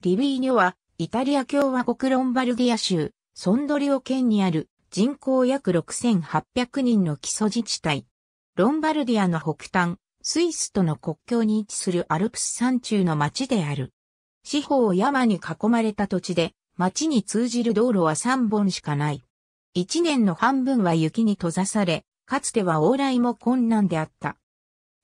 リビーニョは、イタリア共和国ロンバルディア州、ソンドリオ県にある人口約6800人の基礎自治体。ロンバルディアの北端、スイスとの国境に位置するアルプス山中の町である。四方を山に囲まれた土地で、町に通じる道路は3本しかない。1年の半分は雪に閉ざされ、かつては往来も困難であった。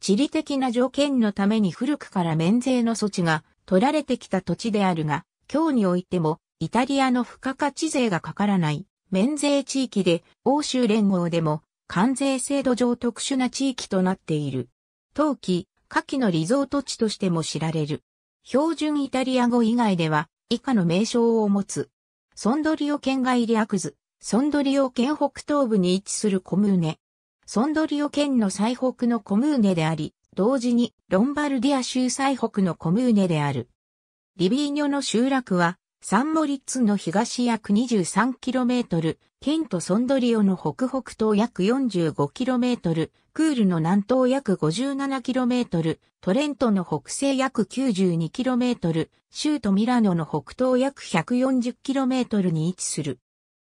地理的な条件のために古くから免税の措置が取られてきた土地であるが、今日においても、イタリアの付加価値税がかからない、免税地域で、欧州連合でも、関税制度上特殊な地域となっている。冬季、夏季のリゾート地としても知られる。標準イタリア語以外では、以下の名称を持つ。ソンドリオ県外リアクズ、ソンドリオ県北東部に位置するコムーネ。ソンドリオ県の最北のコムーネであり、同時にロンバルディア州最北のコムーネである。リビーニョの集落は、サンモリッツの東約 23km、ケント・ソンドリオの北北東約 45km、クールの南東約 57km、トレントの北西約 92km、州とミラノの北東約 140km に位置する。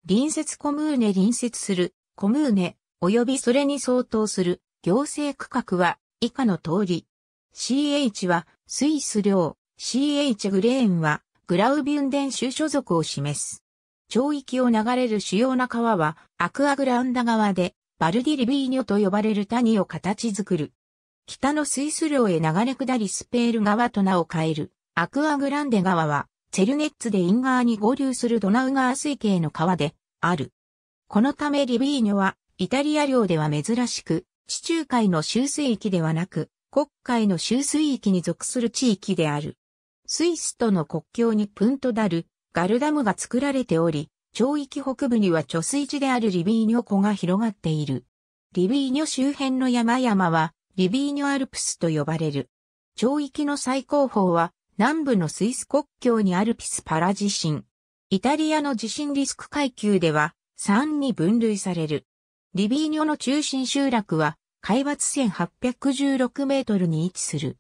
隣接コムーネ隣接する、コムーネ、及びそれに相当する行政区画は以下の通り、CH はスイス領、CH グレーンはグラウビュンデン州所属を示す。町域を流れる主要な川はアクアグランダ川でバルディリビーニョと呼ばれる谷を形作る。北のスイス領へ流れ下りスペール川と名を変えるアクアグランデ川はチェルネッツでインガーに合流するドナウ川水系の川である。このためリビーニョはイタリア領では珍しく地中海の周水域ではなく国会の州水域に属する地域である。スイスとの国境にプントダル、ガルダムが作られており、町域北部には貯水池であるリビーニョ湖が広がっている。リビーニョ周辺の山々は、リビーニョアルプスと呼ばれる。町域の最高峰は、南部のスイス国境にアルピスパラ地震。イタリアの地震リスク階級では、3に分類される。リビーニョの中心集落は、海抜1816メートルに位置する。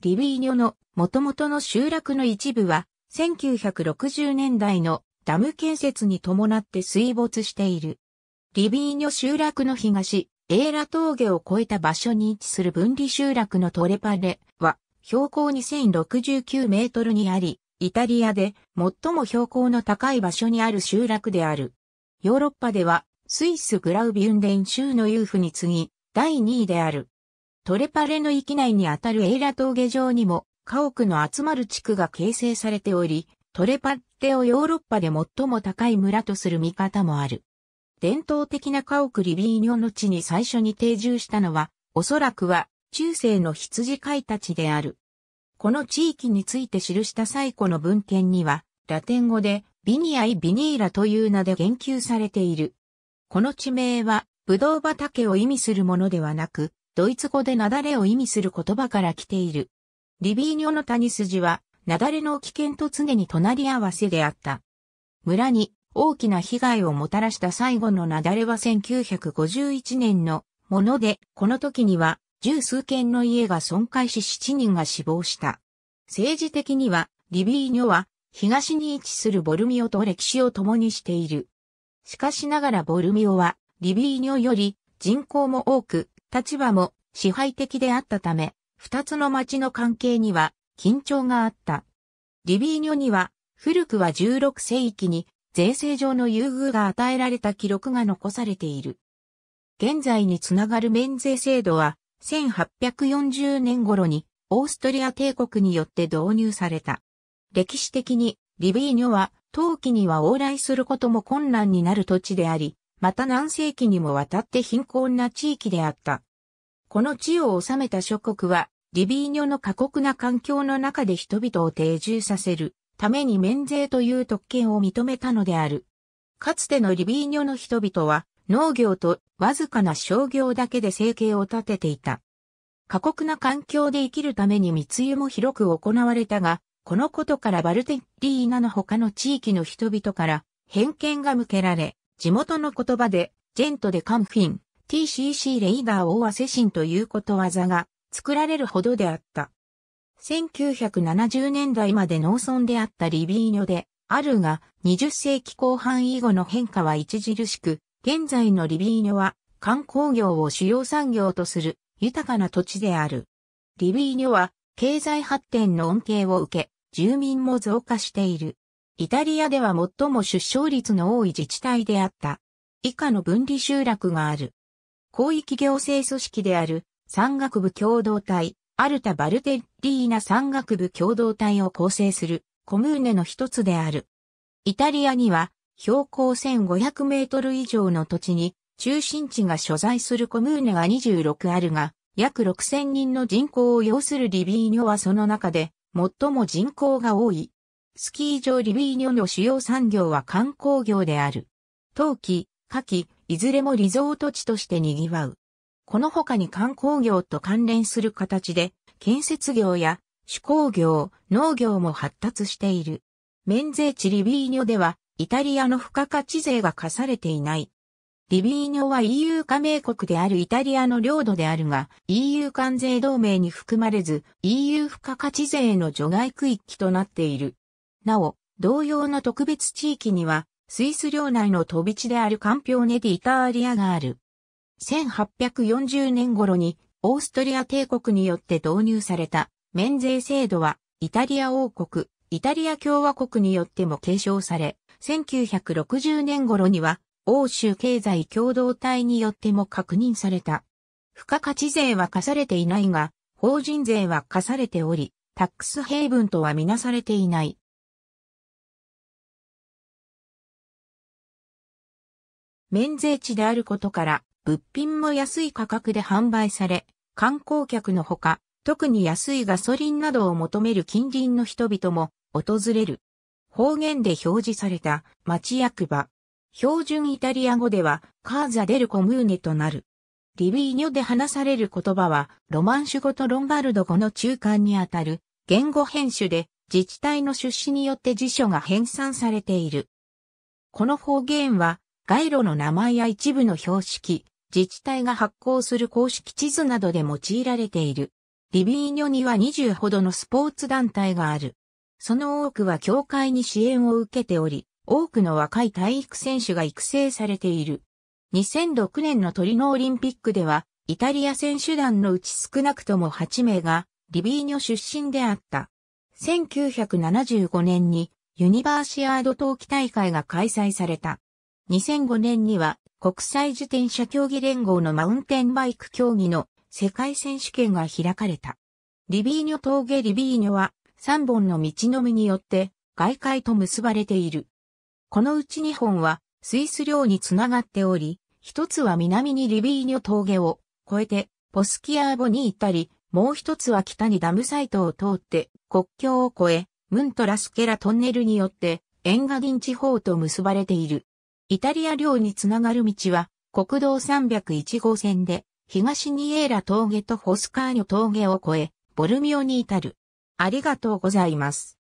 リビーニョの元々の集落の一部は1960年代のダム建設に伴って水没している。リビーニョ集落の東、エーラ峠を越えた場所に位置する分離集落のトレパレは標高2069メートルにあり、イタリアで最も標高の高い場所にある集落である。ヨーロッパではスイスグラウビュンデン州の遊夫に次ぎ、第2位である。トレパレの域内にあたるエイラ峠上にも家屋の集まる地区が形成されており、トレパッテをヨーロッパで最も高い村とする見方もある。伝統的な家屋リビーニョの地に最初に定住したのは、おそらくは中世の羊飼いたちである。この地域について記した最古の文献には、ラテン語でビニアイ・ビニーラという名で言及されている。この地名はぶどう畑を意味するものではなく、ドイツ語で雪崩を意味する言葉から来ている。リビーニョの谷筋は、雪崩の危険と常に隣り合わせであった。村に大きな被害をもたらした最後の雪崩は1951年のもので、この時には十数軒の家が損壊し7人が死亡した。政治的には、リビーニョは東に位置するボルミオと歴史を共にしている。しかしながらボルミオはリビーニョより人口も多く、立場も支配的であったため、二つの町の関係には緊張があった。リビーニョには古くは16世紀に税制上の優遇が与えられた記録が残されている。現在につながる免税制度は1840年頃にオーストリア帝国によって導入された。歴史的にリビーニョは陶器には往来することも困難になる土地であり、また何世紀にもわたって貧困な地域であった。この地を治めた諸国は、リビーニョの過酷な環境の中で人々を定住させるために免税という特権を認めたのである。かつてのリビーニョの人々は農業とわずかな商業だけで生計を立てていた。過酷な環境で生きるために密輸も広く行われたが、このことからバルテッリーナの他の地域の人々から偏見が向けられ、地元の言葉で、ジェントでカンフィン、TCC レイダーをアセシンということわざが作られるほどであった。1970年代まで農村であったリビーニョで、あるが20世紀後半以後の変化は著しく、現在のリビーニョは観光業を主要産業とする豊かな土地である。リビーニョは経済発展の恩恵を受け、住民も増加している。イタリアでは最も出生率の多い自治体であった。以下の分離集落がある。広域行政組織である山岳部共同体、アルタ・バルテッリーナ山岳部共同体を構成するコムーネの一つである。イタリアには標高1500メートル以上の土地に中心地が所在するコムーネが26あるが、約6000人の人口を要するリビーニョはその中で最も人口が多いスキー場リビーニョの主要産業は観光業である。冬季、夏季、いずれもリゾート地として賑わう。この他に観光業と関連する形で、建設業や手工業、農業も発達している。免税地リビーニョでは、イタリアの付加価値税が課されていない。リビーニョは EU 加盟国であるイタリアの領土であるが、EU 関税同盟に含まれず、EU 付加価値税の除外区域となっている。なお、同様の特別地域には、スイス領内の飛び地であるカンピョーネ・ディ・イターリアがある。1840年頃に、オーストリア帝国によって導入された、免税制度は、イタリア王国、イタリア共和国によっても継承され、1960年頃には、欧州経済共同体によっても確認された。付加価値税は課されていないが、法人税は課されており、タックスヘイブンとはみなされていない。免税地であることから、物品も安い価格で販売され、観光客のほか、特に安いガソリンなどを求める近隣の人々も訪れる。方言で表示された町役場。標準イタリア語ではカーザデルコムーネとなる。リビーニョで話される言葉はロマンシュ語とロンバルド語の中間にあたる言語編集で自治体の出資によって辞書が編纂されている。この方言は街路の名前や一部の標識、自治体が発行する公式地図などで用いられている。リビーニョには20ほどのスポーツ団体がある。その多くは協会に支援を受けており、多くの若い体育選手が育成されている。2006年のトリノオリンピックでは、イタリア選手団のうち少なくとも8名が、リビーニョ出身であった。1975年に、ユニバーシアード冬季大会が開催された。2005年には国際自転車競技連合のマウンテンバイク競技の世界選手権が開かれた。リビーニョ峠リビーニョは3本の道のみによって外界と結ばれている。このうち2本はスイス領につながっており、一つは南にリビーニョ峠を越えてポスキアーボに行ったり、もう一つは北にダムサイトを通って国境を越え、ムントラスケラトンネルによってエンガディン地方と結ばれている。イタリア領につながる道は、国道301号線で、東ニエーラ峠とホスカーニョ峠を越え、ボルミオに至る。ありがとうございます。